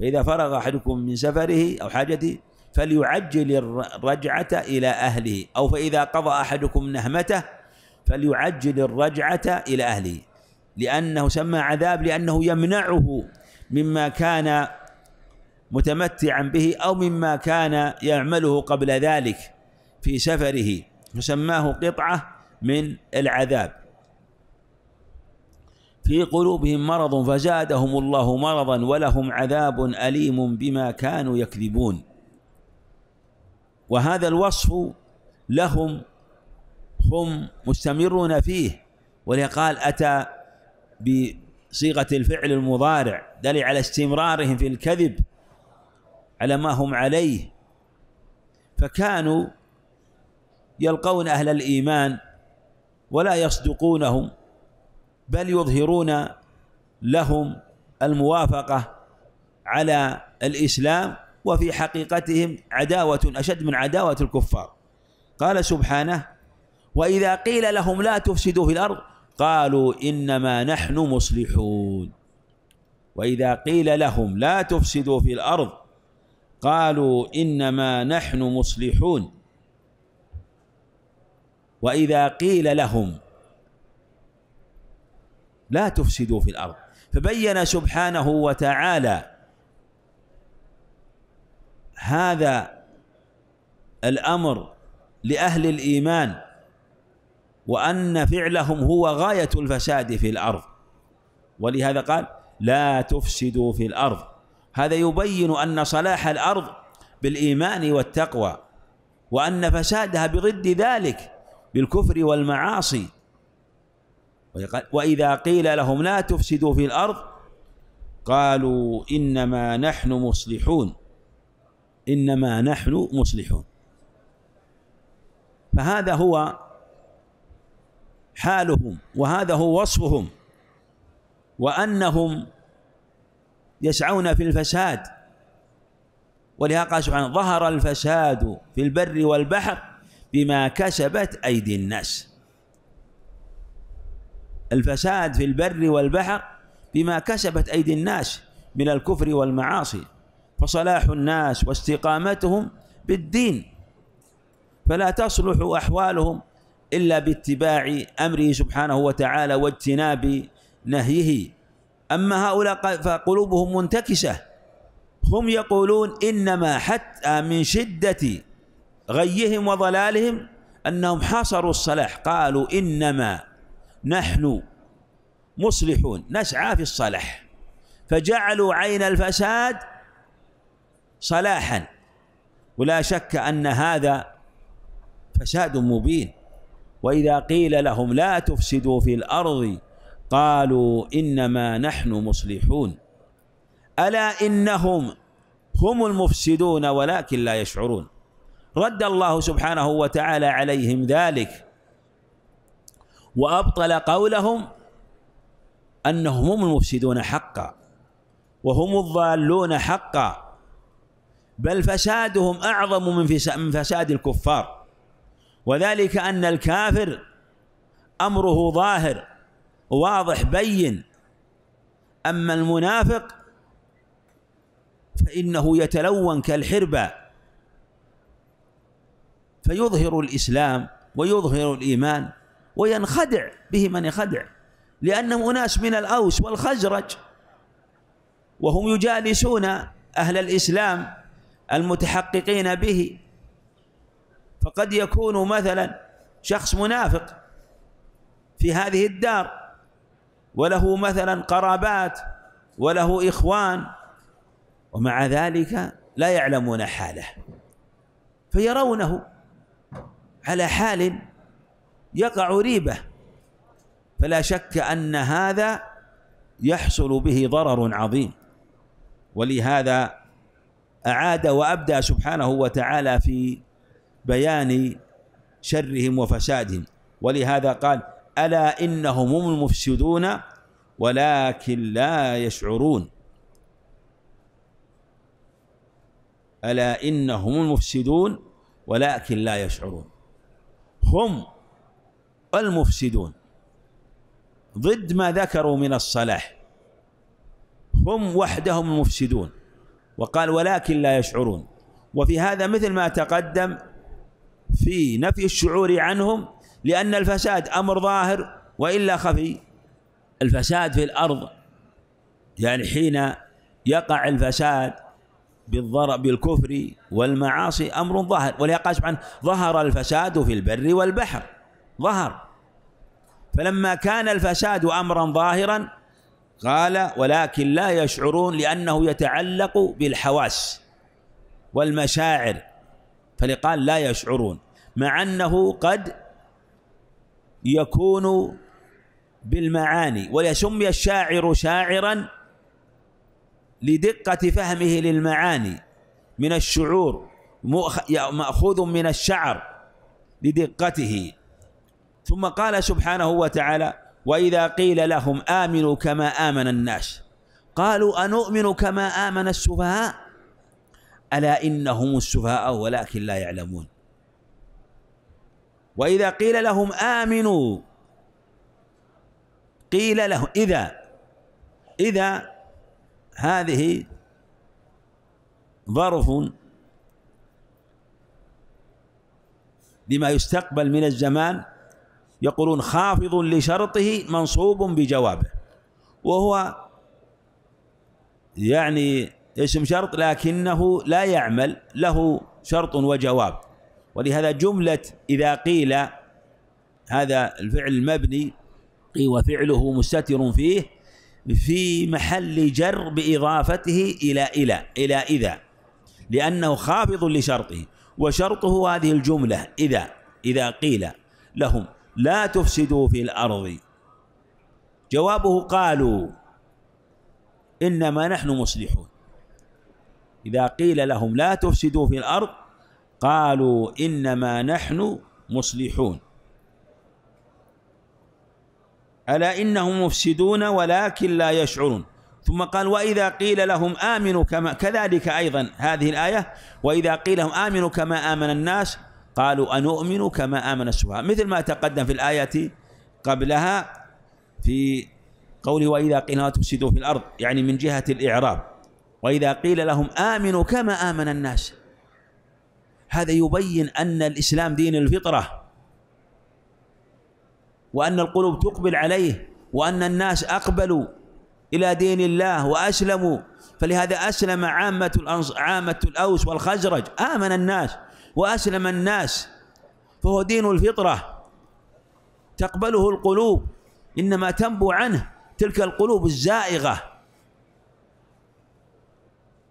فإذا فرغ أحدكم من سفره أو حاجته فليعجل الرجعة إلى أهله أو فإذا قضى أحدكم نهمته فليعجل الرجعة إلى أهله لأنه سمى عذاب لأنه يمنعه مما كان متمتعا به أو مما كان يعمله قبل ذلك في سفره فسماه قطعة من العذاب في قلوبهم مرض فزادهم الله مرضا ولهم عذاب أليم بما كانوا يكذبون وهذا الوصف لهم هم مستمرون فيه ولهذا قال أتى بصيغة الفعل المضارع دل على استمرارهم في الكذب على ما هم عليه فكانوا يلقون أهل الإيمان ولا يصدقونهم بل يظهرون لهم الموافقة على الإسلام وفي حقيقتهم عداوة أشد من عداوة الكفار قال سبحانه وإذا قيل لهم لا تفسدوا في الأرض قالوا إنما نحن مصلحون وإذا قيل لهم لا تفسدوا في الأرض قالوا إنما نحن مصلحون وإذا قيل لهم لا تفسدوا في الأرض فبين سبحانه وتعالى هذا الأمر لأهل الإيمان وأن فعلهم هو غاية الفساد في الأرض ولهذا قال لا تفسدوا في الأرض هذا يبين أن صلاح الأرض بالإيمان والتقوى وأن فسادها برد ذلك بالكفر والمعاصي وإذا قيل لهم لا تفسدوا في الأرض قالوا إنما نحن مصلحون إنما نحن مصلحون فهذا هو حالهم وهذا هو وصفهم وأنهم يسعون في الفساد ولهذا قال سبحانه ظهر الفساد في البر والبحر بما كسبت أيدي الناس الفساد في البر والبحر بما كسبت أيدي الناس من الكفر والمعاصي فصلاح الناس واستقامتهم بالدين فلا تصلح أحوالهم إلا باتباع أمره سبحانه وتعالى واجتناب نهيه أما هؤلاء فقلوبهم منتكسة هم يقولون إنما حتى من شدة غيهم وضلالهم أنهم حصروا الصلاح قالوا إنما نحن مصلحون نسعى في الصلاح فجعلوا عين الفساد صلاحا ولا شك ان هذا فساد مبين واذا قيل لهم لا تفسدوا في الارض قالوا انما نحن مصلحون الا انهم هم المفسدون ولكن لا يشعرون رد الله سبحانه وتعالى عليهم ذلك وأبطل قولهم أنهم هم المفسدون حقا وهم الضالون حقا بل فسادهم أعظم من فساد الكفار وذلك أن الكافر أمره ظاهر واضح بين أما المنافق فإنه يتلون كالحربة فيظهر الإسلام ويظهر الإيمان وينخدع به من يخدع لأنهم أناس من الأوس والخزرج وهم يجالسون أهل الإسلام المتحققين به فقد يكون مثلا شخص منافق في هذه الدار وله مثلا قرابات وله إخوان ومع ذلك لا يعلمون حاله فيرونه على حال يقع ريبة فلا شك أن هذا يحصل به ضرر عظيم ولهذا أعاد وأبدى سبحانه وتعالى في بيان شرهم وفسادهم ولهذا قال ألا إنهم هم المفسدون ولكن لا يشعرون ألا إنهم المفسدون ولكن لا يشعرون هم المفسدون ضد ما ذكروا من الصلاح هم وحدهم المفسدون وقال ولكن لا يشعرون وفي هذا مثل ما تقدم في نفي الشعور عنهم لأن الفساد أمر ظاهر وإلا خفي الفساد في الأرض يعني حين يقع الفساد بالضرب بالكفر والمعاصي أمر ظاهر ولهذا قال سبحانه ظهر الفساد في البر والبحر ظهر فلما كان الفساد أمرا ظاهرا قال ولكن لا يشعرون لأنه يتعلق بالحواس والمشاعر فلقال لا يشعرون مع أنه قد يكون بالمعاني ويسمي الشاعر شاعرا لدقة فهمه للمعاني من الشعور مأخوذ من الشعر لدقته ثم قال سبحانه وتعالى وإذا قيل لهم آمنوا كما آمن الناس قالوا أنؤمن كما آمن السفهاء ألا إنهم السفهاء ولكن لا يعلمون وإذا قيل لهم آمنوا قيل لهم إذا إذا هذه ظرف لما يستقبل من الزمان يقولون خافض لشرطه منصوب بجوابه وهو يعني اسم شرط لكنه لا يعمل له شرط وجواب ولهذا جملة إذا قيل هذا الفعل المبني وفعله مستتر فيه في محل جر بإضافته إلى إلى إلى إذا لأنه خافض لشرطه وشرطه هذه الجملة إذا إذا قيل لهم لا تفسدوا في الأرض جوابه قالوا إنما نحن مصلحون إذا قيل لهم لا تفسدوا في الأرض قالوا إنما نحن مصلحون ألا إنهم مفسدون ولكن لا يشعرون ثم قال وإذا قيل لهم آمنوا كما كذلك أيضا هذه الآية وإذا قيل لهم آمنوا كما آمن الناس قالوا أنؤمن كما آمن السفهاء مثل ما تقدم في الآية قبلها في قوله وإذا قيل لا تفسدوا في الأرض يعني من جهة الإعراب وإذا قيل لهم آمنوا كما آمن الناس هذا يبين أن الإسلام دين الفطرة وأن القلوب تقبل عليه وأن الناس أقبلوا إلى دين الله وأسلموا فلهذا أسلم عامة عامة الأوس والخزرج آمن الناس وأسلم الناس فهو دين الفطرة تقبله القلوب إنما تنبو عنه تلك القلوب الزائغة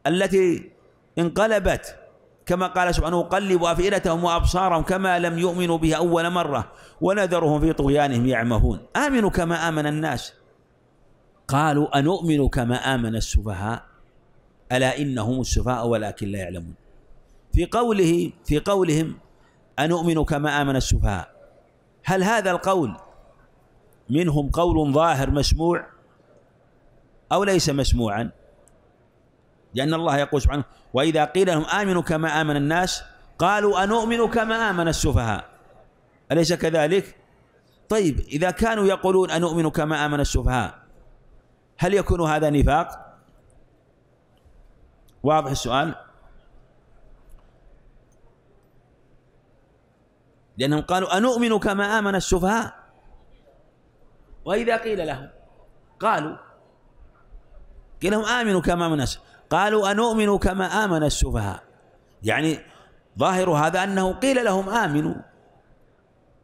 التي انقلبت كما قال سبحانه قلب أفئدتهم وأبصارهم كما لم يؤمنوا بها أول مرة ونذرهم في طغيانهم يعمهون آمنوا كما آمن الناس قالوا أنؤمن كما آمن السفهاء ألا إنهم السفهاء ولكن لا يعلمون في قوله في قولهم أنؤمن كما آمن السفهاء هل هذا القول منهم قول ظاهر مسموع أو ليس مسموعا لأن الله يقول سبحانه وإذا قيل لهم آمنوا كما آمن الناس قالوا أنؤمن كما آمن السفهاء أليس كذلك؟ طيب إذا كانوا يقولون أنؤمن كما آمن السفهاء هل يكون هذا نفاق؟ واضح السؤال؟ لأنهم قالوا أنؤمن كما آمن السفهاء وإذا قيل لهم قالوا قيل لهم آمنوا كما آمن قالوا أنؤمن كما آمن السفهاء يعني ظاهر هذا أنه قيل لهم آمنوا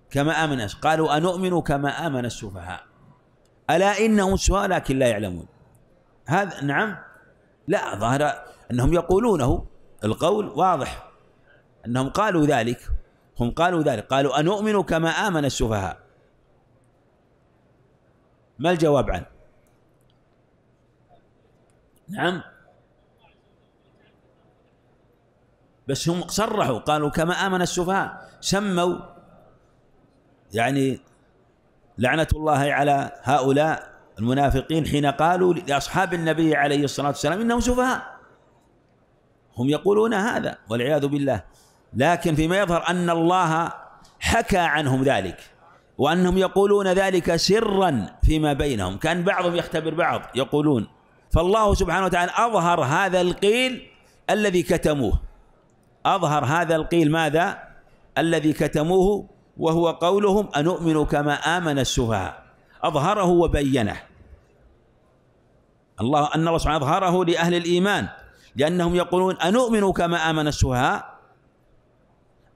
كما آمن قالوا أنؤمن كما آمن السفهاء ألا إنهم سفهاء لكن لا يعلمون هذا نعم لا ظاهر أنهم يقولونه القول واضح أنهم قالوا ذلك هم قالوا ذلك قالوا أنؤمن كما آمن السفهاء ما الجواب عنه نعم بس هم صرحوا قالوا كما آمن السفهاء سموا يعني لعنة الله على هؤلاء المنافقين حين قالوا لأصحاب النبي عليه الصلاة والسلام إنهم سفهاء هم يقولون هذا والعياذ بالله لكن فيما يظهر أن الله حكى عنهم ذلك وأنهم يقولون ذلك سرا فيما بينهم كان بعضهم يختبر بعض يقولون فالله سبحانه وتعالى أظهر هذا القيل الذي كتموه أظهر هذا القيل ماذا الذي كتموه وهو قولهم أنؤمن كما آمن السفهاء أظهره وبينه الله أن الله سبحانه أظهره لأهل الإيمان لأنهم يقولون أنؤمن كما آمن السفهاء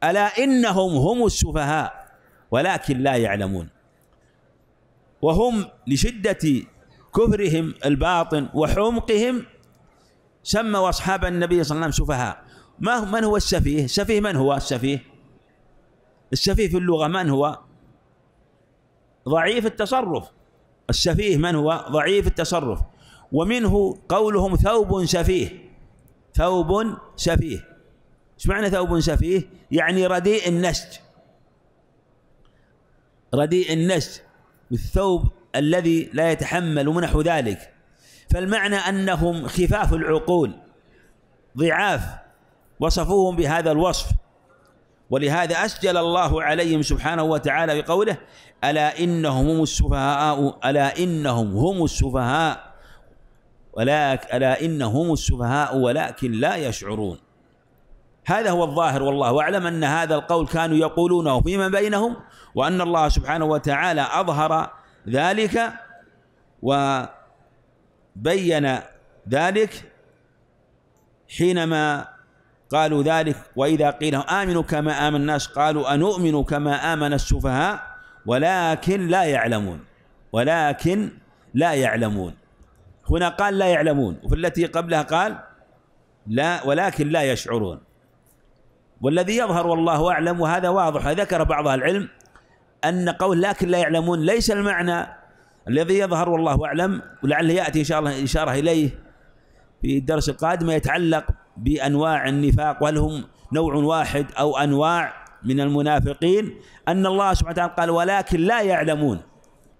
ألا إنهم هم السفهاء ولكن لا يعلمون وهم لشدة كفرهم الباطن وحمقهم سموا أصحاب النبي صلى الله عليه وسلم سفهاء ما من هو السفيه؟ السفيه من هو السفيه؟ السفيه في اللغة من هو؟ ضعيف التصرف السفيه من هو؟ ضعيف التصرف ومنه قولهم ثوب سفيه ثوب سفيه ايش معنى ثوب سفيه؟ يعني رديء النسج رديء النسج بالثوب الذي لا يتحمل ونحو ذلك فالمعنى انهم خفاف العقول ضعاف وصفوهم بهذا الوصف ولهذا اسجل الله عليهم سبحانه وتعالى بقوله الا انهم هم السفهاء الا انهم هم السفهاء ولكن الا انهم السفهاء ولكن لا يشعرون هذا هو الظاهر والله أعلم أن هذا القول كانوا يقولونه فيما بينهم وأن الله سبحانه وتعالى أظهر ذلك وبين ذلك حينما قالوا ذلك وإذا قيل آمنوا كما آمن الناس قالوا أنؤمن كما آمن السفهاء ولكن لا يعلمون ولكن لا يعلمون هنا قال لا يعلمون وفي التي قبلها قال لا ولكن لا يشعرون والذي يظهر والله أعلم وهذا واضح ذكر بعض العلم أن قول لكن لا يعلمون ليس المعنى الذي يظهر والله أعلم ولعله يأتي إن شاء الله إشارة إليه في الدرس القادم يتعلق بأنواع النفاق وهل هم نوع واحد أو أنواع من المنافقين أن الله سبحانه وتعالى قال ولكن لا يعلمون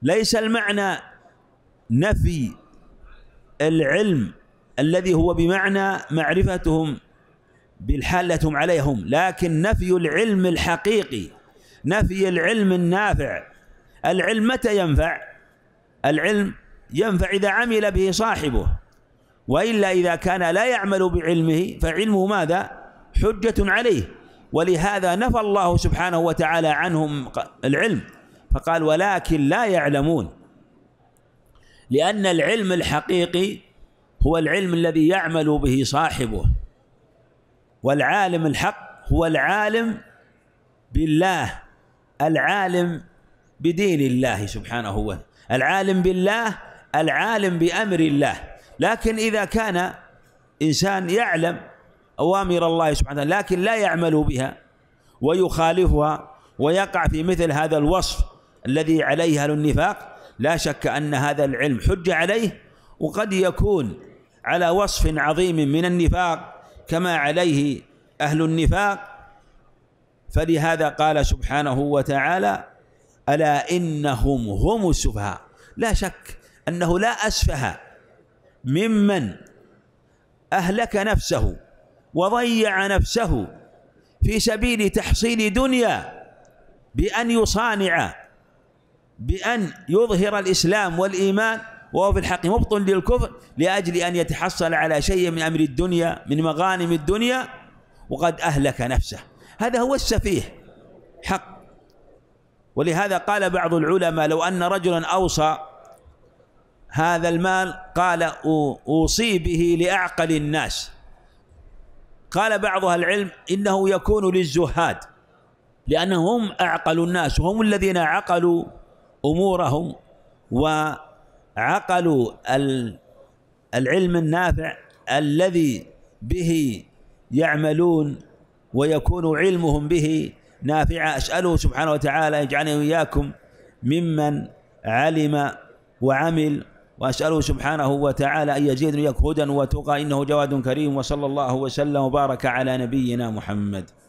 ليس المعنى نفي العلم الذي هو بمعنى معرفتهم بالحالة هم عليهم لكن نفي العلم الحقيقي نفي العلم النافع العلم متى ينفع العلم ينفع إذا عمل به صاحبه وإلا إذا كان لا يعمل بعلمه فعلمه ماذا حجة عليه ولهذا نفى الله سبحانه وتعالى عنهم العلم فقال ولكن لا يعلمون لأن العلم الحقيقي هو العلم الذي يعمل به صاحبه والعالم الحق هو العالم بالله العالم بدين الله سبحانه وتعالى العالم بالله العالم بأمر الله لكن إذا كان إنسان يعلم أوامر الله سبحانه وتعالى لكن لا يعمل بها ويخالفها ويقع في مثل هذا الوصف الذي عليه أهل النفاق لا شك أن هذا العلم حج عليه وقد يكون على وصف عظيم من النفاق كما عليه أهل النفاق فلهذا قال سبحانه وتعالى ألا إنهم هم السفهاء لا شك أنه لا أسفه ممن أهلك نفسه وضيع نفسه في سبيل تحصيل دنيا بأن يصانع بأن يظهر الإسلام والإيمان وهو في الحق مبطن للكفر لأجل أن يتحصل على شيء من أمر الدنيا من مغانم الدنيا وقد أهلك نفسه هذا هو السفيه حق ولهذا قال بعض العلماء لو أن رجلا أوصى هذا المال قال أوصي به لأعقل الناس قال بعض أهل العلم إنه يكون للزهاد لأنهم هم أعقل الناس وهم الذين عقلوا أمورهم و عقلوا العلم النافع الذي به يعملون ويكون علمهم به نافعا أسأله سبحانه وتعالى يجعلني وإياكم ممن علم وعمل وأسأله سبحانه وتعالى أن يزيدني هدى وتقى إنه جواد كريم وصلى الله وسلم وبارك على نبينا محمد